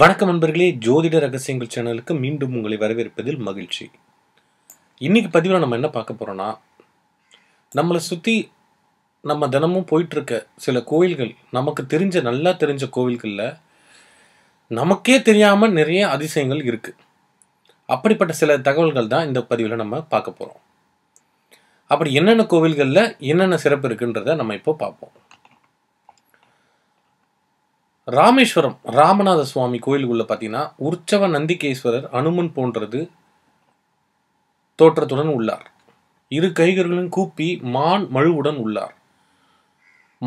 வணக்கம் நண்பர்களே ஜோதிட ரகசியங்கள் சேனலுக்கு மீண்டும் உங்களை வரவேற்பதில் மகிழ்ச்சி இன்றைக்கி பதிவில் நம்ம என்ன பார்க்க போகிறோன்னா நம்மளை சுற்றி நம்ம தினமும் போயிட்டுருக்க சில கோயில்கள் நமக்கு தெரிஞ்ச நல்லா தெரிஞ்ச கோவில்களில் நமக்கே தெரியாமல் நிறைய அதிசயங்கள் இருக்குது அப்படிப்பட்ட சில தகவல்கள் தான் இந்த பதிவில் நம்ம பார்க்க போகிறோம் அப்படி என்னென்ன கோவில்களில் என்னென்ன சிறப்பு இருக்குன்றதை நம்ம இப்போ பார்ப்போம் ராமேஸ்வரம் ராமநாத சுவாமி கோயிலுக்குள்ள பார்த்தீங்கன்னா உற்சவ நந்திகேஸ்வரர் அனுமன் போன்றது தோற்றத்துடன் உள்ளார் இரு கைகர்களும் கூப்பி மான் மழுவுடன் உள்ளார்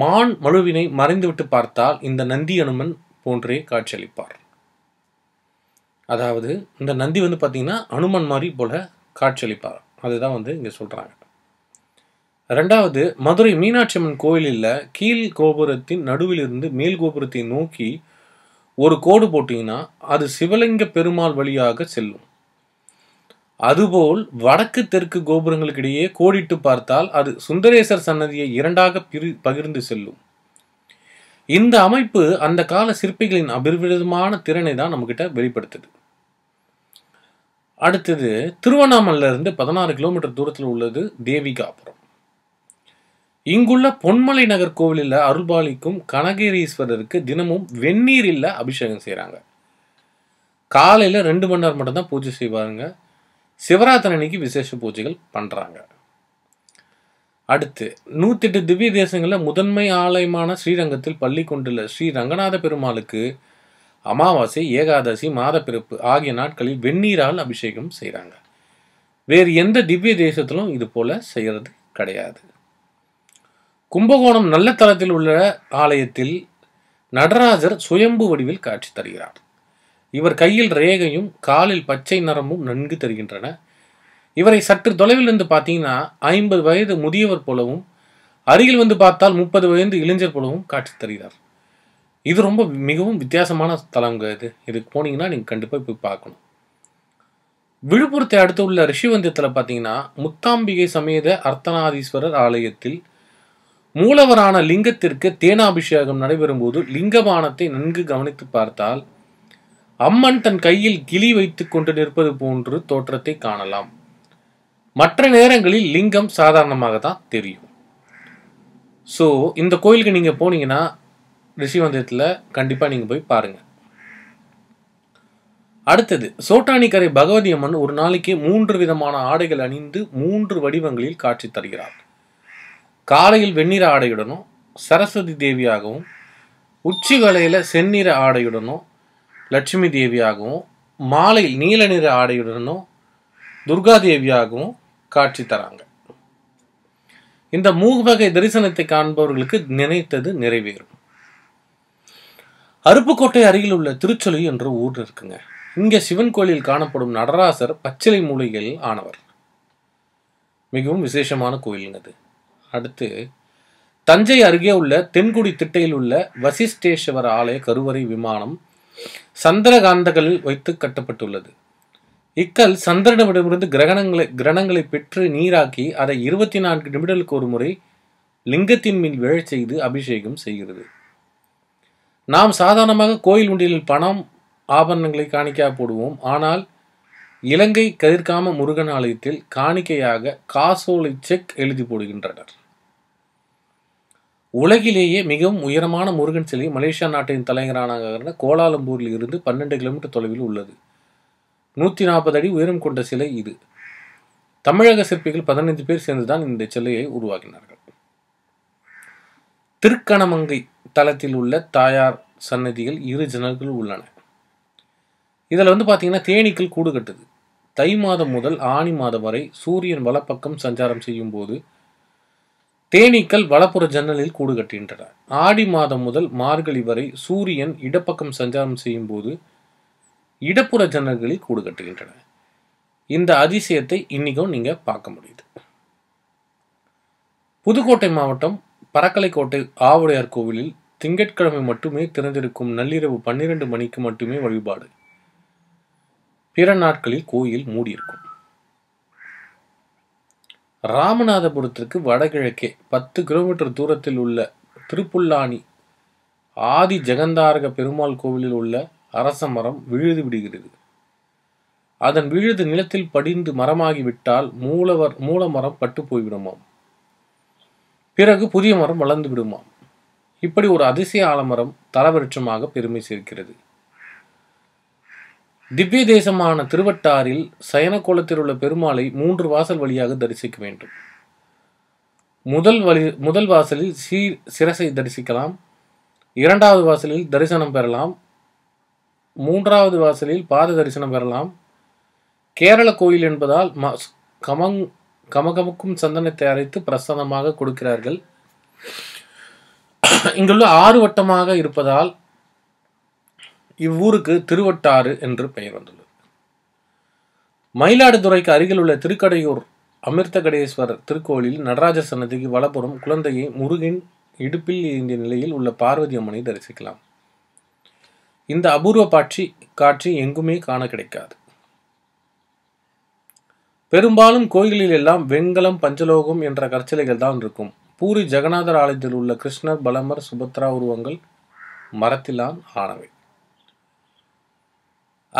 மான் மழுவினை மறைந்துவிட்டு பார்த்தால் இந்த நந்தி அனுமன் போன்றே காட்சியளிப்பார் அதாவது இந்த நந்தி வந்து பார்த்தீங்கன்னா அனுமன் மாதிரி போல காட்சியளிப்பார் அதுதான் வந்து இங்கே சொல்கிறாங்க ரெண்டாவது மதுரை மீனாட்சி அம்மன் கோயிலில் கீழ் கோபுரத்தின் நடுவிலிருந்து மேல் கோபுரத்தை நோக்கி ஒரு கோடு போட்டிங்கன்னா அது சிவலிங்க பெருமாள் வழியாக செல்லும் அதுபோல் வடக்கு தெற்கு கோபுரங்களுக்கிடையே கோடிட்டு பார்த்தால் அது சுந்தரேசர் சன்னதியை இரண்டாக பிரி பகிர்ந்து செல்லும் இந்த அமைப்பு அந்த கால சிற்பிகளின் அபிர்விதமான திறனை தான் நம்மக்கிட்ட வெளிப்படுத்துது அடுத்தது திருவண்ணாமலையிலிருந்து பதினாறு கிலோமீட்டர் தூரத்தில் உள்ளது தேவிகாபுரம் இங்குள்ள பொன்மலை நகர் கோவிலில் அருள்பாலிக்கும் கனகேரீஸ்வரருக்கு தினமும் வெந்நீரில் அபிஷேகம் செய்கிறாங்க காலையில் ரெண்டு மணி நேரம் மட்டும்தான் பூஜை செய்வாருங்க சிவராத்திரி அன்னைக்கு விசேஷ பூஜைகள் பண்ணுறாங்க அடுத்து நூற்றெட்டு திவ்ய தேசங்களில் முதன்மை ஆலயமான ஸ்ரீரங்கத்தில் பள்ளி கொண்டுள்ள ஸ்ரீ ரங்கநாத பெருமாளுக்கு அமாவாசை ஏகாதசி மாதப்பிறப்பு ஆகிய நாட்களில் வெந்நீரால் அபிஷேகம் செய்கிறாங்க வேறு எந்த திவ்ய தேசத்திலும் இது போல் செய்கிறது கிடையாது கும்பகோணம் நல்ல தளத்தில் உள்ள ஆலயத்தில் நடராஜர் சுயம்பு வடிவில் காட்சி தருகிறார் இவர் கையில் ரேகையும் காலில் பச்சை நரமும் நன்கு தருகின்றன இவரை சற்று தொலைவில் இருந்து பார்த்தீங்கன்னா ஐம்பது வயது முதியவர் போலவும் அருகில் வந்து பார்த்தால் முப்பது வயது இளைஞர் போலவும் காட்சி தருகிறார் இது ரொம்ப மிகவும் வித்தியாசமான தலங்க இது இதுக்கு போனீங்கன்னா நீங்கள் கண்டிப்பாக போய் பார்க்கணும் விழுப்புரத்தை அடுத்து உள்ள ரிஷிவந்தியத்தில் பார்த்தீங்கன்னா முத்தாம்பிகை சமேத அர்த்தநாதீஸ்வரர் ஆலயத்தில் மூலவரான லிங்கத்திற்கு தேனாபிஷேகம் நடைபெறும் போது லிங்கபானத்தை நன்கு கவனித்து பார்த்தால் அம்மன் தன் கையில் கிளி வைத்துக் கொண்டு நிற்பது போன்று தோற்றத்தை காணலாம் மற்ற நேரங்களில் லிங்கம் சாதாரணமாக தான் தெரியும் ஸோ இந்த கோயிலுக்கு நீங்கள் போனீங்கன்னா ரிஷிவந்தயத்தில் கண்டிப்பாக நீங்கள் போய் பாருங்கள் அடுத்தது சோட்டானிக்கரை பகவதி அம்மன் ஒரு நாளைக்கு மூன்று விதமான ஆடைகள் அணிந்து மூன்று வடிவங்களில் காட்சி தருகிறார் காலையில் வெண்ணிற ஆடையுடனும் சரஸ்வதி தேவியாகவும் உச்சி வலையில் செந்நிற ஆடையுடனும் லட்சுமி தேவியாகவும் மாலையில் நீல நிற ஆடையுடனும் துர்கா தேவியாகவும் காட்சி தராங்க இந்த மூவகை தரிசனத்தை காண்பவர்களுக்கு நினைத்தது நிறைவேறும் அருப்புக்கோட்டை அருகில் உள்ள திருச்சொலி என்ற ஊர் இருக்குங்க இங்கே சிவன் கோயிலில் காணப்படும் நடராசர் பச்சிலை மூலிகையில் ஆனவர் மிகவும் விசேஷமான கோயில் அது அடுத்து தஞ்சை அருகே உள்ள தென்குடி திட்டையில் உள்ள வசிஷ்டேஸ்வர ஆலய கருவறை விமானம் சந்திரகாந்தகளில் வைத்து கட்டப்பட்டுள்ளது இக்கல் சந்திரனிடமிருந்து கிரகணங்களை கிரகணங்களை பெற்று நீராக்கி அதை இருபத்தி நான்கு நிமிடங்களுக்கு ஒரு முறை லிங்கத்தின் மீன் விழை செய்து அபிஷேகம் செய்கிறது நாம் சாதாரணமாக கோயில் உண்டியலில் பணம் ஆபரணங்களை காணிக்கையாக போடுவோம் ஆனால் இலங்கை கதிர்காம முருகன் ஆலயத்தில் காணிக்கையாக காசோலை செக் எழுதி போடுகின்றனர் உலகிலேயே மிகவும் உயரமான முருகன் சிலை மலேசியா நாட்டின் தலைநகரான கோலாலம்பூரில் இருந்து பன்னெண்டு கிலோமீட்டர் தொலைவில் உள்ளது நூற்றி நாற்பது அடி உயரம் கொண்ட சிலை இது தமிழக சிற்பிகள் பதினைந்து பேர் சேர்ந்துதான் இந்த சிலையை உருவாக்கினார்கள் திருக்கணமங்கை தளத்தில் உள்ள தாயார் சன்னதிகள் இரு ஜன்னல்கள் உள்ளன இதில் வந்து பார்த்தீங்கன்னா தேனீக்கள் கூடு கட்டுது தை மாதம் முதல் ஆணி மாதம் வரை சூரியன் வலப்பக்கம் சஞ்சாரம் செய்யும் போது தேனீக்கள் வலப்புற ஜன்னலில் கூடு கட்டுகின்றன ஆடி மாதம் முதல் மார்கழி வரை சூரியன் இடப்பக்கம் சஞ்சாரம் செய்யும் போது இடப்புற ஜன்னல்களில் கூடு கட்டுகின்றன இந்த அதிசயத்தை இன்னைக்கும் நீங்க பார்க்க முடியுது புதுக்கோட்டை மாவட்டம் பறக்கலைக்கோட்டை ஆவுடையார் கோவிலில் திங்கட்கிழமை மட்டுமே திறந்திருக்கும் நள்ளிரவு பன்னிரண்டு மணிக்கு மட்டுமே வழிபாடு பிற நாட்களில் கோயில் மூடியிருக்கும் ராமநாதபுரத்திற்கு வடகிழக்கே பத்து கிலோமீட்டர் தூரத்தில் உள்ள திருப்புல்லானி ஆதி ஜெகந்தாரக பெருமாள் கோவிலில் உள்ள அரச மரம் விழுது விடுகிறது அதன் விழுது நிலத்தில் படிந்து மரமாகிவிட்டால் மூலவர் மூலமரம் பட்டு போய்விடுமாம் பிறகு புதிய மரம் வளர்ந்து விடுமாம் இப்படி ஒரு அதிசய ஆலமரம் தலவருட்சமாக பெருமை சேர்க்கிறது திவ்ய தேசமான திருவட்டாரில் சயனக்கோலத்தில் உள்ள பெருமாளை மூன்று வாசல் வழியாக தரிசிக்க வேண்டும் முதல் வழி முதல் வாசலில் சீ சிரசை தரிசிக்கலாம் இரண்டாவது வாசலில் தரிசனம் பெறலாம் மூன்றாவது வாசலில் பாத தரிசனம் பெறலாம் கேரள கோயில் என்பதால் ம கமங் கமகமக்கும் சந்தனத்தை அரைத்து பிரசன்னமாக கொடுக்கிறார்கள் இங்குள்ள ஆறு வட்டமாக இருப்பதால் இவ்வூருக்கு திருவட்டாறு என்று பெயர் வந்துள்ளது மயிலாடுதுறைக்கு அருகில் உள்ள திருக்கடையூர் அமிர்தகடேஸ்வரர் திருக்கோவிலில் நடராஜ சன்னதிக்கு வலப்புறம் குழந்தையை முருகின் இடுப்பில் ஏந்திய நிலையில் உள்ள பார்வதி அம்மனை தரிசிக்கலாம் இந்த அபூர்வ பாட்சி காட்சி எங்குமே காண கிடைக்காது பெரும்பாலும் கோயில்களில் எல்லாம் வெண்கலம் பஞ்சலோகம் என்ற கற்சிலைகள் தான் இருக்கும் பூரி ஜெகநாதர் ஆலயத்தில் உள்ள கிருஷ்ணர் பலமர் சுபத்ரா உருவங்கள் மரத்திலான் ஆனவை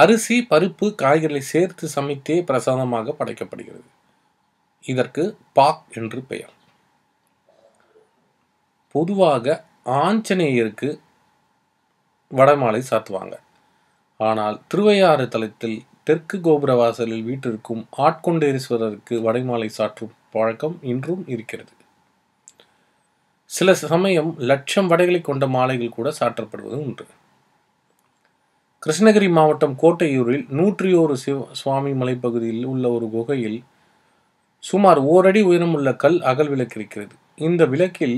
அரிசி பருப்பு காய்கறிகளை சேர்த்து சமைத்தே பிரசாதமாக படைக்கப்படுகிறது இதற்கு பாக் என்று பெயர் பொதுவாக ஆஞ்சநேயருக்கு வடமாலை சாத்துவாங்க ஆனால் திருவையாறு தலத்தில் தெற்கு கோபுர வாசலில் வீட்டிற்கும் ஆட்கொண்டேரிஸ்வரருக்கு வடைமாலை சாற்றும் பழக்கம் இன்றும் இருக்கிறது சில சமயம் லட்சம் வடைகளை கொண்ட மாலைகள் கூட சாற்றப்படுவது உண்டு கிருஷ்ணகிரி மாவட்டம் கோட்டையூரில் நூற்றி ஓரு சிவ சுவாமி மலைப்பகுதியில் உள்ள ஒரு குகையில் சுமார் ஓரடி உயரமுள்ள கல் அகல் விளக்கு இருக்கிறது இந்த விளக்கில்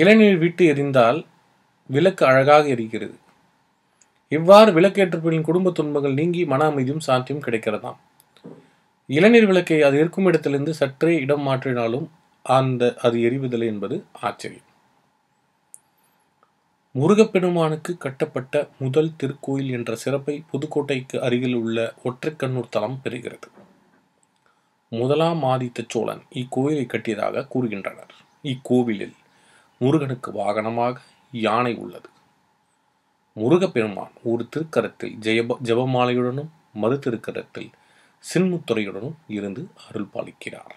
இளநீர் விட்டு எரிந்தால் விளக்கு அழகாக எரிகிறது இவ்வாறு விளக்கேற்றப்பின் குடும்ப துன்பங்கள் நீங்கி மன அமைதியும் சாந்தியும் கிடைக்கிறதாம் இளநீர் விளக்கை அது இருக்கும் இடத்திலிருந்து சற்றே இடம் மாற்றினாலும் அந்த அது எரிவதில்லை என்பது ஆச்சரியம் முருகப்பெருமானுக்கு கட்டப்பட்ட முதல் திருக்கோயில் என்ற சிறப்பை புதுக்கோட்டைக்கு அருகில் உள்ள ஒற்றைக்கண்ணூர் தலம் பெறுகிறது முதலாம் ஆதித்த சோழன் இக்கோயிலை கட்டியதாக கூறுகின்றனர் இக்கோவிலில் முருகனுக்கு வாகனமாக யானை உள்ளது முருகப்பெருமான் ஒரு திருக்கரத்தில் ஜெயப ஜெபமாலையுடனும் மறு திருக்கரத்தில் சின்முத்துறையுடனும் இருந்து அருள் பாலிக்கிறார்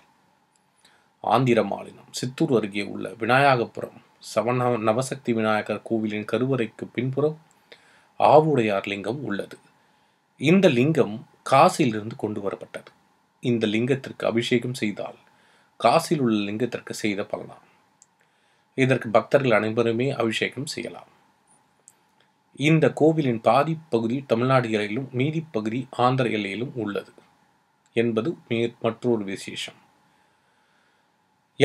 ஆந்திர மாநிலம் சித்தூர் அருகே உள்ள விநாயகபுரம் சவண நவசக்தி விநாயகர் கோவிலின் கருவறைக்கு பின்புறம் ஆவுடையார் லிங்கம் உள்ளது இந்த லிங்கம் காசியிலிருந்து கொண்டு வரப்பட்டது இந்த லிங்கத்திற்கு அபிஷேகம் செய்தால் காசியில் உள்ள லிங்கத்திற்கு செய்த பலனாம் இதற்கு பக்தர்கள் அனைவருமே அபிஷேகம் செய்யலாம் இந்த கோவிலின் பாதி பகுதி தமிழ்நாடு எல்லையிலும் மீதி பகுதி ஆந்திர எல்லையிலும் உள்ளது என்பது மற்றொரு விசேஷம்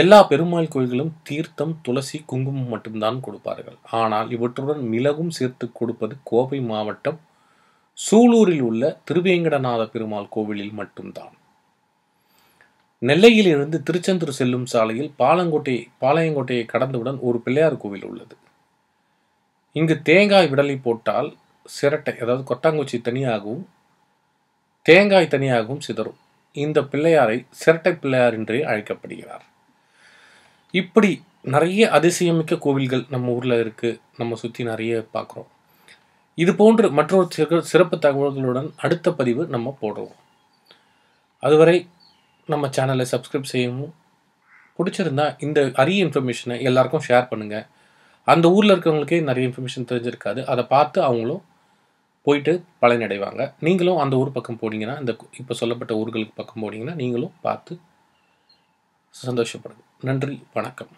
எல்லா பெருமாள் கோயில்களும் தீர்த்தம் துளசி குங்குமம் மட்டும்தான் கொடுப்பார்கள் ஆனால் இவற்றுடன் மிளகும் சேர்த்து கொடுப்பது கோவை மாவட்டம் சூலூரில் உள்ள திருவேங்கடநாத பெருமாள் கோவிலில் மட்டும்தான் நெல்லையிலிருந்து திருச்செந்தூர் செல்லும் சாலையில் பாலங்கோட்டை பாளையங்கோட்டையை கடந்தவுடன் ஒரு பிள்ளையார் கோவில் உள்ளது இங்கு தேங்காய் விடலை போட்டால் சிரட்டை அதாவது கொட்டாங்குச்சி தனியாகவும் தேங்காய் தனியாகவும் சிதறும் இந்த பிள்ளையாரை சிரட்டை பிள்ளையார் என்றே அழைக்கப்படுகிறார் இப்படி நிறைய அதிசயமிக்க கோவில்கள் நம்ம ஊரில் இருக்குது நம்ம சுற்றி நிறைய பார்க்குறோம் இது போன்று மற்றொரு சிறப்பு தகவல்களுடன் அடுத்த பதிவு நம்ம போடுவோம் அதுவரை நம்ம சேனலை சப்ஸ்கிரைப் செய்யவும் பிடிச்சிருந்தா இந்த அரிய இன்ஃபர்மேஷனை எல்லாருக்கும் ஷேர் பண்ணுங்கள் அந்த ஊரில் இருக்கிறவங்களுக்கே நிறைய இன்ஃபர்மேஷன் தெரிஞ்சிருக்காது அதை பார்த்து அவங்களும் போயிட்டு பலனடைவாங்க நீங்களும் அந்த ஊர் பக்கம் போனீங்கன்னா இந்த இப்போ சொல்லப்பட்ட ஊர்களுக்கு பக்கம் போனீங்கன்னா நீங்களும் பார்த்து சந்தோஷப்படுது நன்றி வணக்கம்